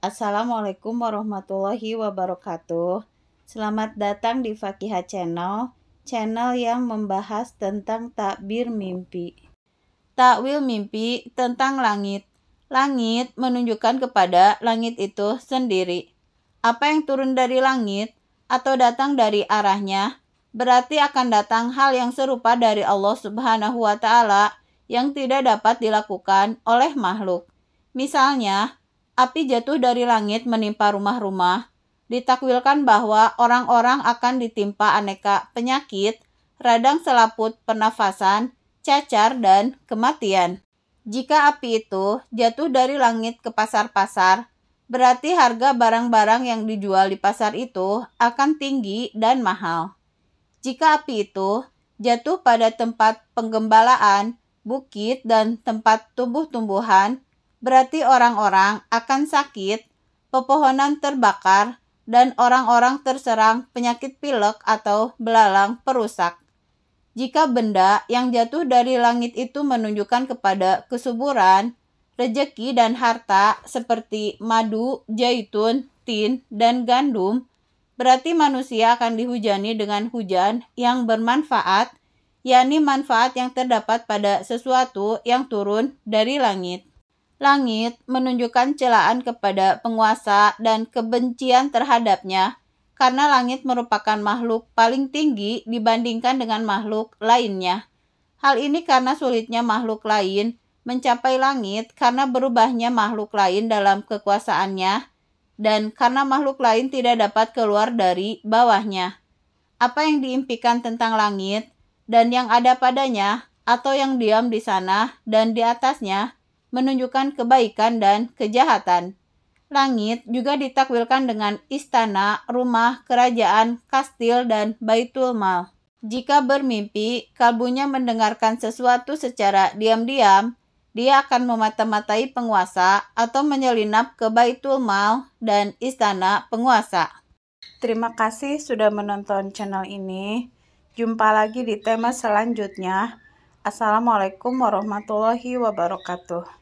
Assalamualaikum warahmatullahi wabarakatuh. Selamat datang di Fakihah Channel, channel yang membahas tentang takbir mimpi. Takwil mimpi tentang langit. Langit menunjukkan kepada langit itu sendiri. Apa yang turun dari langit atau datang dari arahnya berarti akan datang hal yang serupa dari Allah Subhanahu wa taala yang tidak dapat dilakukan oleh makhluk. Misalnya, api jatuh dari langit menimpa rumah-rumah, ditakwilkan bahwa orang-orang akan ditimpa aneka penyakit, radang selaput pernafasan, cacar, dan kematian. Jika api itu jatuh dari langit ke pasar-pasar, berarti harga barang-barang yang dijual di pasar itu akan tinggi dan mahal. Jika api itu jatuh pada tempat penggembalaan, bukit, dan tempat tumbuh-tumbuhan, berarti orang-orang akan sakit, pepohonan terbakar, dan orang-orang terserang penyakit pilek atau belalang perusak. Jika benda yang jatuh dari langit itu menunjukkan kepada kesuburan, rejeki dan harta seperti madu, jaitun, tin, dan gandum, berarti manusia akan dihujani dengan hujan yang bermanfaat, yakni manfaat yang terdapat pada sesuatu yang turun dari langit langit menunjukkan celaan kepada penguasa dan kebencian terhadapnya, karena langit merupakan makhluk paling tinggi dibandingkan dengan makhluk lainnya. Hal ini karena sulitnya makhluk lain mencapai langit karena berubahnya makhluk lain dalam kekuasaannya dan karena makhluk lain tidak dapat keluar dari bawahnya. Apa yang diimpikan tentang langit dan yang ada padanya atau yang diam di sana dan di atasnya menunjukkan kebaikan dan kejahatan. Langit juga ditakwilkan dengan istana, rumah, kerajaan, kastil, dan baitul mal. Jika bermimpi, kalbunya mendengarkan sesuatu secara diam-diam, dia akan memata-matai penguasa atau menyelinap ke baitul mal dan istana penguasa. Terima kasih sudah menonton channel ini. Jumpa lagi di tema selanjutnya. Assalamualaikum warahmatullahi wabarakatuh.